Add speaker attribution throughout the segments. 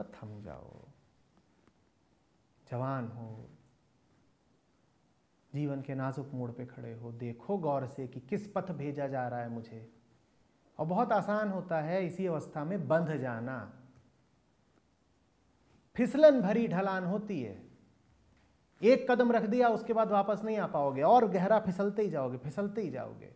Speaker 1: मत थम जाओ जवान हो जीवन के नाजुक मोड़ पे खड़े हो देखो गौर से कि किस पथ भेजा जा रहा है मुझे और बहुत आसान होता है इसी अवस्था में बंध जाना फिसलन भरी ढलान होती है एक कदम रख दिया उसके बाद वापस नहीं आ पाओगे और गहरा फिसलते ही जाओगे फिसलते ही जाओगे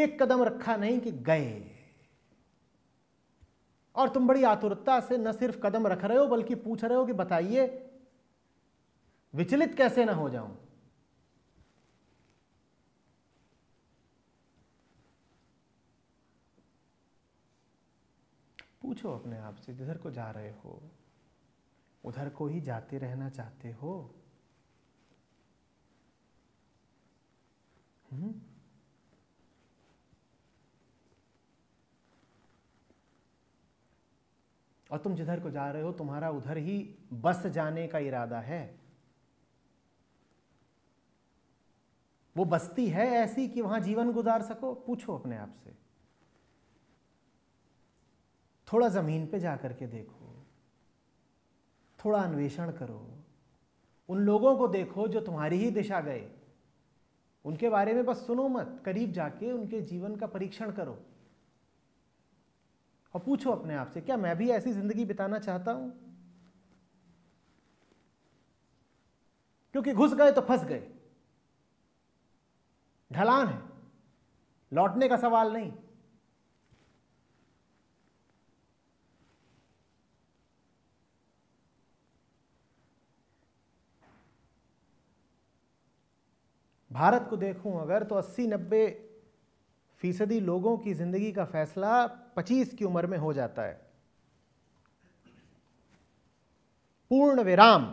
Speaker 1: एक कदम रखा नहीं कि गए और तुम बड़ी आतुरता से न सिर्फ कदम रख रहे हो बल्कि पूछ रहे हो कि बताइए विचलित कैसे ना हो जाऊं पूछो अपने आप से जिधर को जा रहे हो उधर को ही जाते रहना चाहते हो हुँ? हम्म? और तुम जिधर को जा रहे हो तुम्हारा उधर ही बस जाने का इरादा है वो बस्ती है ऐसी कि वहां जीवन गुजार सको पूछो अपने आप से थोड़ा जमीन पे जा करके देखो थोड़ा अन्वेषण करो उन लोगों को देखो जो तुम्हारी ही दिशा गए उनके बारे में बस सुनो मत करीब जाके उनके जीवन का परीक्षण करो और पूछो अपने आप से क्या मैं भी ऐसी ज़िंदगी बिताना चाहता हूं क्योंकि घुस गए तो फंस गए ढलान है लौटने का सवाल नहीं भारत को देखूं अगर तो 80 नब्बे फीसदी लोगों की ज़िंदगी का फैसला 25 की उम्र में हो जाता है पूर्ण विराम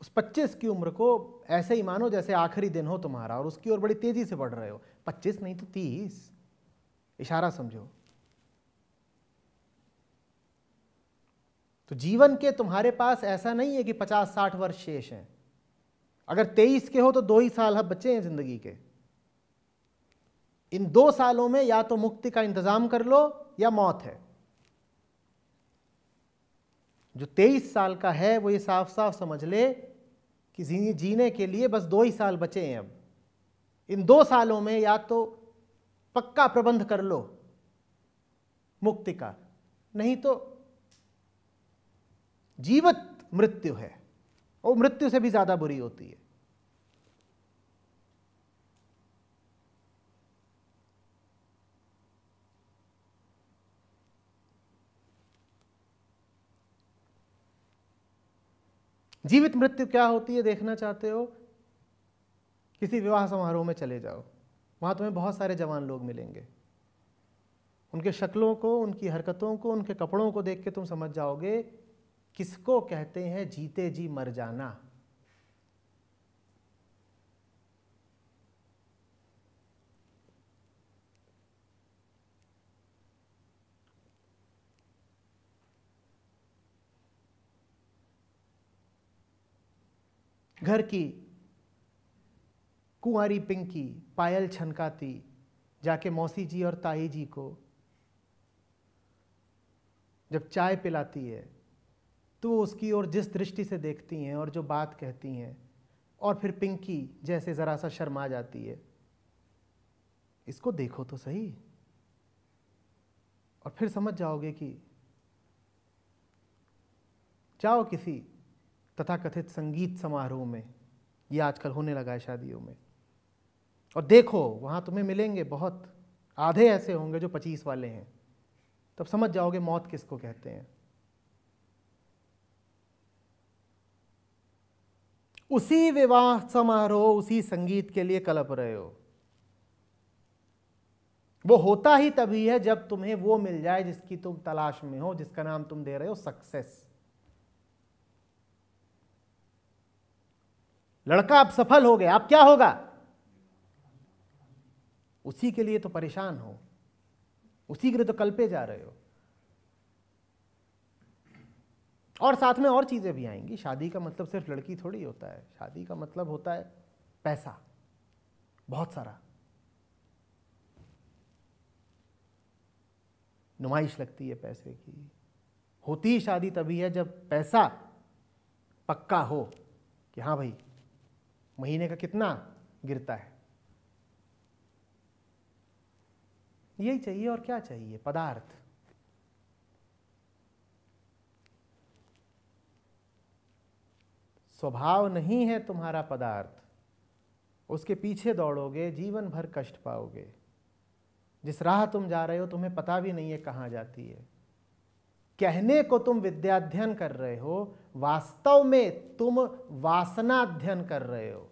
Speaker 1: उस 25 की उम्र को ऐसे ही मानो जैसे आखिरी दिन हो तुम्हारा और उसकी ओर बड़ी तेजी से बढ़ रहे हो 25 नहीं तो 30 इशारा समझो तो जीवन के तुम्हारे पास ऐसा नहीं है कि पचास साठ वर्ष शेष हैं अगर तेईस के हो तो दो ही साल हम बच्चे हैं जिंदगी के इन दो सालों में या तो मुक्ति का इंतजाम कर लो या मौत है जो तेईस साल का है वो ये साफ साफ समझ ले कि जीने के लिए बस दो ही साल बचे हैं अब इन दो सालों में या तो पक्का प्रबंध कर लो मुक्ति का नहीं तो जीवित मृत्यु है और मृत्यु से भी ज्यादा बुरी होती है जीवित मृत्यु क्या होती है देखना चाहते हो किसी विवाह समारोह में चले जाओ वहाँ तुम्हें बहुत सारे जवान लोग मिलेंगे उनके शक्लों को उनकी हरकतों को उनके कपड़ों को देख के तुम समझ जाओगे किसको कहते हैं जीते जी मर जाना घर की कुंवारी पिंकी पायल छनकाती जाके मौसी जी और ताई जी को जब चाय पिलाती है तो उसकी ओर जिस दृष्टि से देखती हैं और जो बात कहती हैं और फिर पिंकी जैसे ज़रा सा शर्मा जाती है इसको देखो तो सही और फिर समझ जाओगे कि जाओ किसी तथाकथित संगीत समारोह में ये आजकल होने लगा है शादियों में और देखो वहाँ तुम्हें मिलेंगे बहुत आधे ऐसे होंगे जो पच्चीस वाले हैं तब समझ जाओगे मौत किसको कहते हैं उसी विवाह समारोह उसी संगीत के लिए कलप रहे हो वो होता ही तभी है जब तुम्हें वो मिल जाए जिसकी तुम तलाश में हो जिसका नाम तुम दे रहे हो सक्सेस लड़का अब सफल हो गया अब क्या होगा उसी के लिए तो परेशान हो उसी के लिए तो कल्पे जा रहे हो और साथ में और चीज़ें भी आएंगी शादी का मतलब सिर्फ लड़की थोड़ी होता है शादी का मतलब होता है पैसा बहुत सारा नुमाइश लगती है पैसे की होती ही शादी तभी है जब पैसा पक्का हो कि हाँ भाई महीने का कितना गिरता है यही चाहिए और क्या चाहिए पदार्थ स्वभाव नहीं है तुम्हारा पदार्थ उसके पीछे दौड़ोगे जीवन भर कष्ट पाओगे जिस राह तुम जा रहे हो तुम्हें पता भी नहीं है कहां जाती है कहने को तुम विद्याध्ययन कर रहे हो वास्तव में तुम वासनाध्ययन कर रहे हो